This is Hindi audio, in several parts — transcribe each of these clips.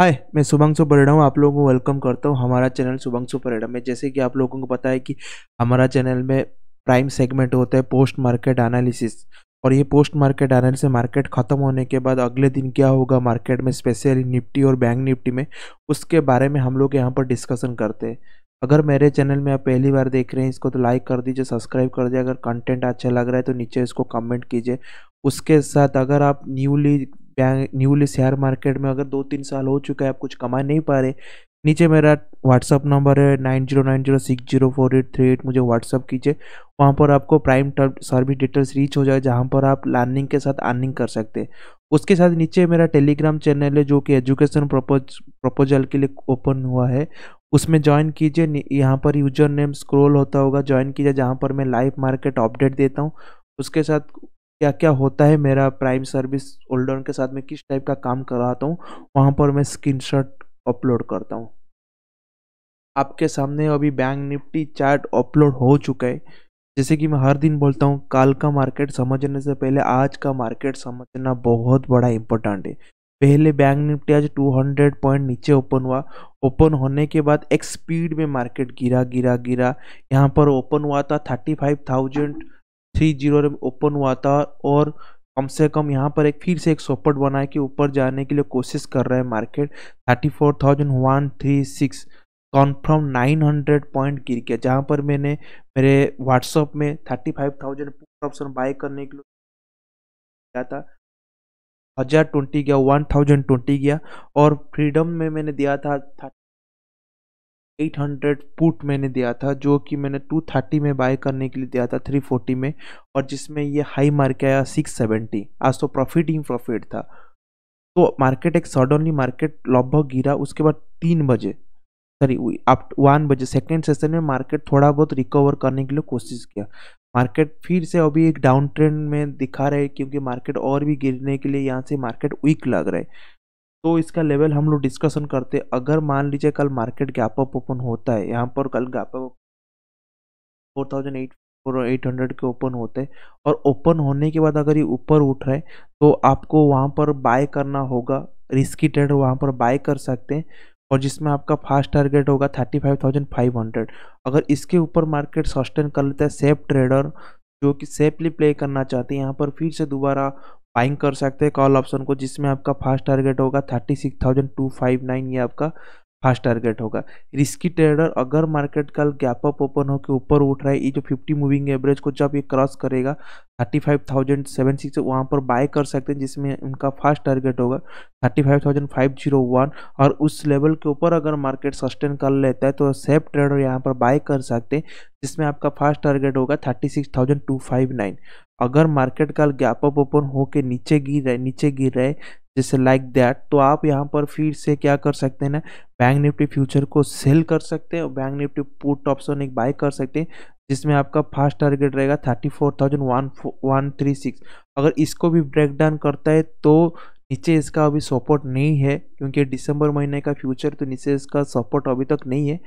हाय मैं सु परिड़ा हूँ आप लोगों को वेलकम करता हूँ हमारा चैनल शुभंशु परिड़ा में जैसे कि आप लोगों को पता है कि हमारा चैनल में प्राइम सेगमेंट होता है पोस्ट मार्केट एनालिसिस और ये पोस्ट मार्केट एनालिसिस मार्केट ख़त्म होने के बाद अगले दिन क्या होगा मार्केट में स्पेशली निफ्टी और बैंक निफ्टी में उसके बारे में हम लोग यहाँ पर डिस्कसन करते हैं अगर मेरे चैनल में आप पहली बार देख रहे हैं इसको तो लाइक कर दीजिए सब्सक्राइब कर दीजिए अगर कंटेंट अच्छा लग रहा है तो नीचे इसको कमेंट कीजिए उसके साथ अगर आप न्यूली न्यूली शेयर मार्केट में अगर दो तीन साल हो चुका है आप कुछ कमा नहीं पा रहे नीचे मेरा व्हाट्सअप नंबर है nine zero nine zero six zero four eight three eight मुझे व्हाट्सअप कीजिए वहाँ पर आपको prime term service details reach हो जाए जहाँ पर आप लर्निंग के साथ अर्निंग कर सकते हैं उसके साथ नीचे मेरा टेलीग्राम चैनल है जो कि एजुकेशन प्रपोज प्रपोजल के लिए ओपन हुआ है उसमें ज्वाइन कीजिए यहाँ पर यूजर नेम स्क्रोल होता होगा ज्वाइन कीजिए जहाँ पर मैं लाइव मार्केट अपडेट देता हूँ उसके साथ क्या क्या होता है मेरा प्राइम सर्विस होल्डर के साथ मैं किस टाइप का काम कराता हूँ वहाँ पर मैं स्क्रीन अपलोड करता हूँ आपके सामने अभी बैंक निफ्टी चार्ट अपलोड हो चुका है जैसे कि मैं हर दिन बोलता हूँ कल का मार्केट समझने से पहले आज का मार्केट समझना बहुत बड़ा इंपॉर्टेंट है पहले बैंक निफ्टी आज 200 पॉइंट नीचे ओपन हुआ ओपन होने के बाद एक स्पीड में मार्केट गिरा गिरा गिरा यहाँ पर ओपन हुआ था 35,000 थ्री जीरो ओपन हुआ था और कम से कम यहाँ पर एक फिर से एक बना है कि ऊपर जाने के लिए कोशिश कर रहा है market thirty four thousand one three six confirm nine hundred point गिर गया जहाँ पर मैंने मेरे व्हाट्सअप में thirty five thousand option buy करने के लिए किया था हज़ार ट्वेंटी गया वन थाउजेंड ट्वेंटी गया और फ्रीडम में मैंने दिया था 800 पुट मैंने दिया था जो कि मैंने 230 में बाय करने के लिए दिया था 340 में और जिसमें ये हाई मार्केट आया 670 आज तो प्रॉफिट ही प्रॉफिट था तो मार्केट एक सडनली मार्केट लगभग गिरा उसके बाद तीन बजे सॉरी आप वन बजे सेकेंड सेशन में मार्केट थोड़ा बहुत रिकवर करने के लिए कोशिश किया मार्केट फिर से अभी एक डाउन ट्रेंड में दिखा रहे क्योंकि मार्केट और भी गिरने के लिए यहाँ से मार्केट वीक लग रहा है तो इसका लेवल हम लोग डिस्कशन करते अगर मान लीजिए कल मार्केट गैप अप ओपन होता है यहाँ पर कल gap up four thousand eight eight hundred के ओपन होते हैं और ओपन होने के बाद अगर ये ऊपर उठ रहा है तो आपको वहाँ पर बाय करना होगा रिस्की ट्रेड वहाँ पर बाय कर सकते हैं और जिसमें आपका फास्ट टारगेट होगा thirty five thousand five hundred अगर इसके ऊपर मार्केट सस्टेन कर लेता है सेफ ट्रेडर जो कि सेफली प्ले करना चाहते हैं यहाँ पर फिर से दोबारा बाइंग कर सकते हैं कॉल ऑप्शन को जिसमें आपका फास्ट टारगेट होगा thirty six thousand two five nine ये आपका फास्ट टारगेट होगा रिस्की ट्रेडर अगर मार्केट कल गैप अप ओपन होकर ऊपर उठ रहा है ये जो 50 मूविंग एवरेज को जब ये क्रॉस करेगा thirty five thousand seven six वहाँ पर बाय कर सकते हैं जिसमें उनका फास्ट टारगेट होगा thirty five thousand five zero one और उस लेवल के ऊपर अगर मार्केट सस्टेन कर लेता है तो सेफ ट्रेडर यहाँ पर बाय कर सकते हैं जिसमें आपका फास्ट टारगेट होगा thirty six thousand two five nine अगर मार्केट कल गैप अप ओपन होकर नीचे गिर रहे नीचे गिर रहे जैसे लाइक like दैट तो आप यहाँ पर फिर से क्या कर सकते हैं ना बैंक निफ्टी फ्यूचर को सेल कर सकते हैं और बैंक निफ्टी पुट ऑप्शन एक बाय कर सकते हैं जिसमें आपका फास्ट टारगेट रहेगा thirty four thousand one one three six अगर इसको भी ब्रेक डाउन करता है तो नीचे इसका अभी सपोर्ट नहीं है क्योंकि दिसंबर महीने का फ्यूचर तो नीचे इसका सपोर्ट अभी तक नहीं है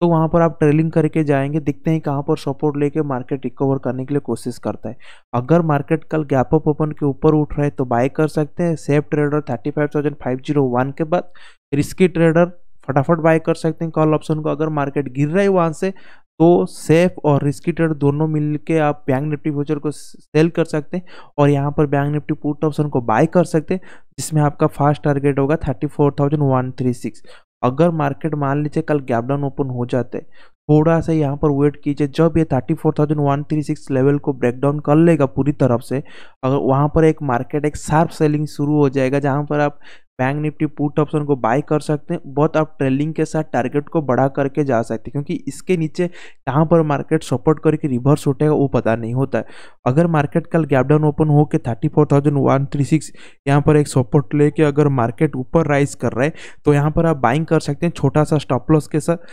तो वहाँ पर आप ट्रेलिंग करके जाएंगे दिखते हैं कहाँ पर सपोर्ट लेके मार्केट रिकवर करने के लिए कोशिश करता है अगर मार्केट कल गैप अप ओपन के ऊपर उठ रहा है तो बाय कर सकते हैं safe trader thirty five thousand five zero one के बाद रिस्की ट्रेडर फटाफट बाय कर सकते हैं कॉल ऑप्शन को अगर मार्केट गिर रहा है वहाँ से तो सेफ और रिस्की ट्रेड दोनों मिल के आप बैंक निफ्टी फ्यूचर को सेल कर सकते हैं और यहाँ पर बैंक निफ्टी पुट ऑप्शन को बाय कर सकते हैं जिसमें आपका फास्ट टारगेट होगा thirty four thousand one three six अगर मार्केट मान लीजिए कल गैप डाउन ओपन हो जाते थोड़ा सा यहाँ पर वेट कीजिए जब ये thirty four thousand one three six level को ब्रेक डाउन कर लेगा पूरी तरफ से अगर वहाँ पर एक मार्केट एक शार्प सेलिंग शुरू हो जाएगा जहाँ पर आप बैंक निफ्टी पुट ऑप्शन को बाय कर सकते हैं बहुत आप ट्रेलिंग के साथ टारगेट को बढ़ा करके जा सकते हैं क्योंकि इसके नीचे कहाँ पर मार्केट सपोर्ट करके रिवर्स उठेगा वो पता नहीं होता है अगर मार्केट कल गैप डाउन ओपन हो के thirty four thousand one three six यहाँ पर एक सपोर्ट लेके अगर मार्केट ऊपर राइज कर रहा है तो यहाँ पर आप बाइंग कर सकते हैं छोटा सा स्टॉप लॉस के साथ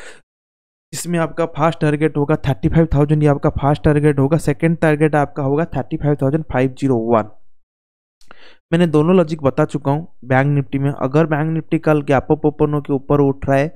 इसमें आपका फास्ट टारगेट होगा थर्टी फाइव थाउजेंड ये आपका फास्ट टारगेट होगा सेकेंड टारगेट आपका होगा thirty five thousand five zero one मैंने दोनों लॉजिक बता चुका हूँ बैंक निफ्टी में अगर बैंक निफ्टी कल गैप ओपनों के ऊपर उठ रहा है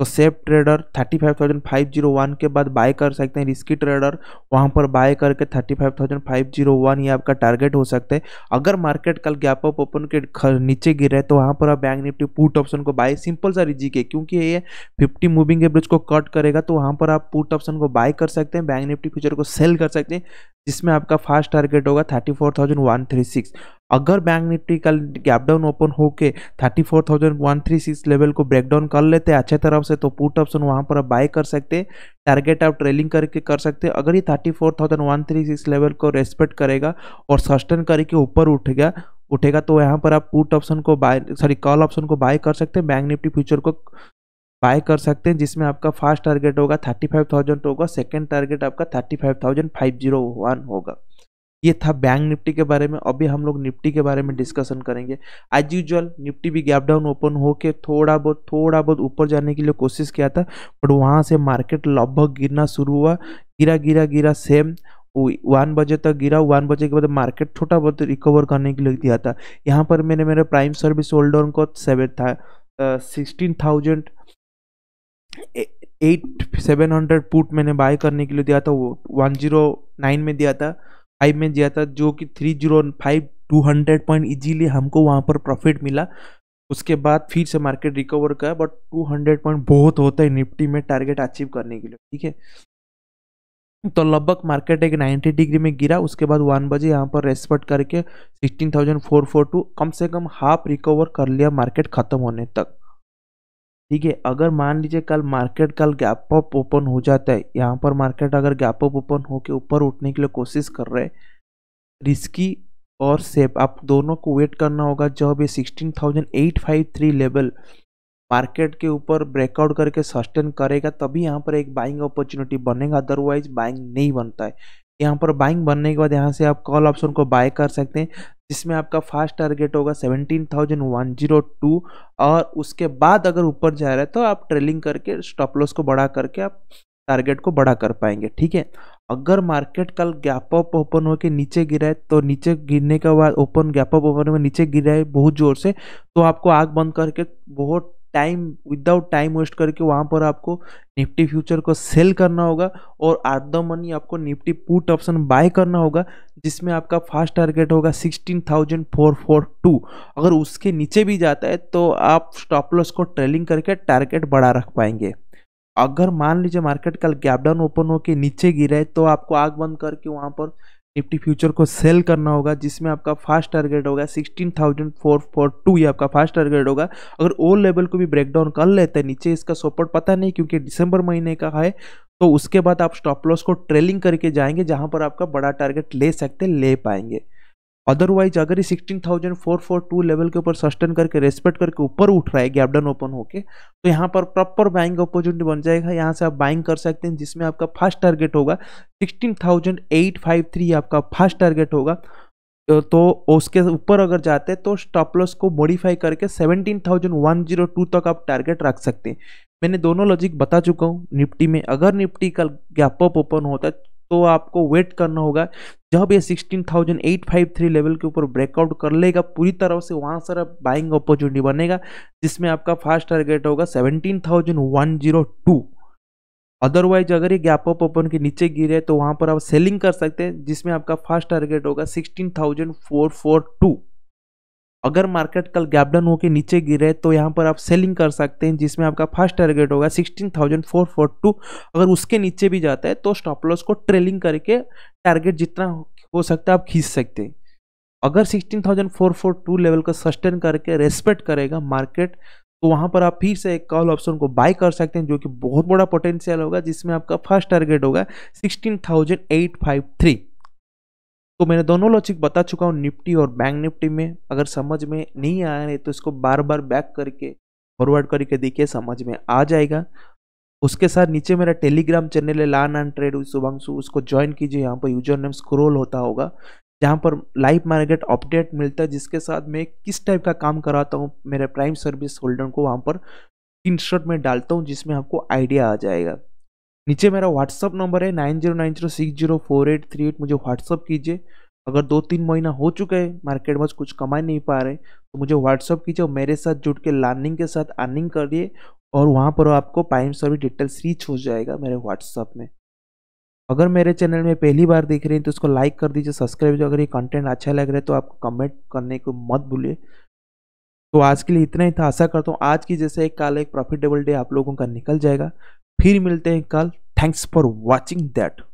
तो safe trader thirty five thousand five zero one के बाद बाय कर सकते हैं रिस्की ट्रेडर वहां पर बाय करके thirty five thousand five zero one ये आपका टारगेट हो सकता है अगर मार्केट कल गैप अप ओपन के नीचे गिर रहे तो वहाँ पर आप बैंक निफ्टी पुट ऑप्शन को बाय सिंपल सा रिजिक है क्योंकि ये फिफ्टी मूविंग एवरेज को कट करेगा तो वहाँ पर आप पुट ऑप्शन को बाय कर सकते हैं बैंक निफ्टी फ्यूचर को सेल कर सकते हैं जिसमें आपका फास्ट टारगेट होगा thirty four thousand one three six अगर बैंक निफ्टी कल गैप डाउन ओपन होकर thirty four thousand one three six level को ब्रेक डाउन कर लेते हैं अच्छे तरफ से तो पुट ऑप्शन वहाँ पर आप बाय कर सकते हैं टारगेट आप ट्रेलिंग करके कर सकते हैं अगर ये thirty four thousand one three six level को रेस्पेक्ट करेगा और सस्टेन करके ऊपर उठेगा उठेगा तो यहाँ पर आप पुट ऑप्शन को बाय सॉरी कॉल ऑप्शन को बाय कर सकते हैं बैंक निफ्टी फ्यूचर को बाय कर सकते हैं जिसमें आपका फर्स्ट टारगेट होगा थर्टी फाइव थाउजेंड होगा सेकेंड टारगेट आपका thirty five thousand five zero one होगा ये था बैंक निफ्टी के बारे में अभी हम लोग निफ्टी के बारे में डिस्कशन करेंगे एज यूजल निफ्टी भी गैप डाउन ओपन होकर थोड़ा बहुत थोड़ा बहुत ऊपर जाने के लिए कोशिश किया था बट वहाँ से मार्केट लगभग गिरना शुरू हुआ गिरा गिरा गिरा सेम वन बजे तक गिरा वन बजे के बाद मार्केट छोटा बहुत रिकवर करने के लिए दिया था यहाँ पर मैंने मेरे प्राइम सर्विस होल्डर को सेवन था sixteen thousand eight seven hundred put मैंने बाय करने के लिए दिया था वो वन जीरो नाइन में दिया था फाइव में गया था जो कि three zero five two hundred point easily हमको वहाँ पर प्रॉफिट मिला उसके बाद फिर से मार्केट रिकवर किया बट टू हंड्रेड पॉइंट बहुत होता है निफ्टी में टारगेट अचीव करने के लिए ठीक है तो लगभग मार्केट एक 90 डिग्री में गिरा उसके बाद वन बजे यहाँ पर रेस्पेक्ट करके टू कम से कम हाफ रिकवर कर लिया मार्केट खत्म होने तक ठीक है अगर मान लीजिए कल मार्केट कल गैप अप ओपन हो जाता है यहाँ पर मार्केट अगर गैप अप ओपन होकर ऊपर उठने के लिए कोशिश कर रहे रिस्की और सेफ आप दोनों को वेट करना होगा जब ये sixteen thousand eight five three level market के ऊपर ब्रेकआउट करके सस्टेन करेगा तभी यहाँ पर एक बाइंग अपॉर्चुनिटी बनेगा अदरवाइज बाइंग नहीं बनता है यहाँ पर बाइंग बनने के बाद यहाँ से आप कॉल ऑप्शन को बाय कर सकते हैं जिसमें आपका फास्ट टारगेट होगा seventeen thousand one zero two और उसके बाद अगर ऊपर जा रहा है तो आप ट्रेलिंग करके स्टॉप लॉस को बढ़ा करके आप टारगेट को बढ़ा कर पाएंगे ठीक है अगर मार्केट कल गैप अप ओपन होकर नीचे गिरा है तो नीचे गिरने के बाद ओपन गैप अप ओपन में नीचे गिरा है बहुत जोर से तो आपको आग बंद करके बहुत टाइम विदाउट टाइम वेस्ट करके वहाँ पर आपको निफ्टी फ्यूचर को सेल करना होगा और एट द मनी आपको निफ्टी पुट ऑप्शन बाय करना होगा जिसमें आपका फास्ट टारगेट होगा sixteen thousand four four two अगर उसके नीचे भी जाता है तो आप स्टॉप लॉस को ट्रेलिंग करके टारगेट बढ़ा रख पाएंगे अगर मान लीजिए मार्केट कल गैप डाउन ओपन होकर नीचे है तो आपको आग बंद करके वहाँ पर निफ्टी फ्यूचर को सेल करना होगा जिसमें आपका फास्ट टारगेट होगा sixteen thousand four four two ये आपका फास्ट टारगेट होगा अगर ओ लेवल को भी ब्रेकडाउन कर लेते हैं नीचे इसका सपोर्ट पता नहीं क्योंकि दिसंबर महीने का है तो उसके बाद आप स्टॉप लॉस को ट्रेलिंग करके जाएंगे जहां पर आपका बड़ा टारगेट ले सकते ले पाएंगे अदरवाइज अगर ये 16,442 लेवल के ऊपर सस्टेन करके रेस्पेक्ट करके ऊपर उठ रहा है गैपडन ओपन होके तो यहाँ पर प्रॉपर बाइंग अपॉर्चुनिटी बन जाएगा यहाँ से आप बाइंग कर सकते हैं जिसमें आपका फास्ट टारगेट होगा 16,853 आपका फास्ट टारगेट होगा तो उसके ऊपर अगर जाते हैं तो स्टॉप लॉस को मॉडिफाई करके सेवनटीन तक आप टारगेट रख सकते हैं मैंने दोनों लॉजिक बता चुका हूँ निफ्टी में अगर निफ्टी का गैप अप ओपन होता है तो आपको वेट करना होगा जब ये sixteen thousand eight five three level के ऊपर ब्रेकआउट कर लेगा पूरी तरह से वहाँ सर बाइंग अपॉर्चुनिटी बनेगा जिसमें आपका फास्ट टारगेट होगा seventeen thousand one zero two otherwise अगर ये गैप अप ओपन के नीचे गिरे तो वहाँ पर आप सेलिंग कर सकते हैं जिसमें आपका फास्ट टारगेट होगा sixteen thousand four four two अगर मार्केट कल गैपडाउन होकर नीचे गिरे तो यहाँ पर आप सेलिंग कर सकते हैं जिसमें आपका फर्स्ट टारगेट होगा sixteen thousand four four two अगर उसके नीचे भी जाता है तो स्टॉप लॉस को ट्रेलिंग करके टारगेट जितना हो सकता है आप खींच सकते हैं अगर sixteen thousand four four two level का सस्टेन करके रेस्पेक्ट करेगा मार्केट तो वहाँ पर आप फिर से एक कॉल ऑप्शन को बाय कर सकते हैं जो कि बहुत बड़ा पोटेंशियल होगा जिसमें आपका फर्स्ट टारगेट होगा sixteen thousand eight five three तो मैंने दोनों लॉजिक बता चुका हूँ निफ्टी और बैंक निफ्टी में अगर समझ में नहीं आया है तो इसको बार बार बैक करके फॉरवर्ड करके देखिए समझ में आ जाएगा उसके साथ नीचे मेरा टेलीग्राम चैनल है लान एंड ट्रेड शुभांशु उसको ज्वाइन कीजिए यहाँ पर यूजर नेम स्क्रोल होता होगा जहाँ पर लाइव मार्केट अपडेट मिलता है जिसके साथ मैं किस टाइप का काम कराता हूँ मेरे प्राइम सर्विस होल्डर को वहाँ पर इन में डालता हूँ जिसमें आपको आइडिया आ जाएगा नीचे मेरा व्हाट्सअप नंबर है nine zero nine zero six zero four eight three eight मुझे व्हाट्सअप कीजिए अगर दो तीन महीना हो चुका है मार्केट में कुछ कमा नहीं पा रहे तो मुझे व्हाट्सअप कीजिए और मेरे साथ जुड़ के लर्निंग के साथ अर्निंग करिए और वहाँ पर आपको पाइम सर्विस डिटेल्स रीच हो जाएगा मेरे व्हाट्सअप में अगर मेरे चैनल में पहली बार देख रहे हैं तो उसको लाइक कर दीजिए सब्सक्राइब कीजिए अगर ये कंटेंट अच्छा लग रहा है तो आपको कमेंट करने को मत भूलिए तो आज के लिए इतना ही था आशा करता हूँ आज की जैसे एक काल एक प्रॉफिटेबल डे आप लोगों का निकल जाएगा फिर मिलते हैं कल थैंक्स फॉर वॉचिंग दैट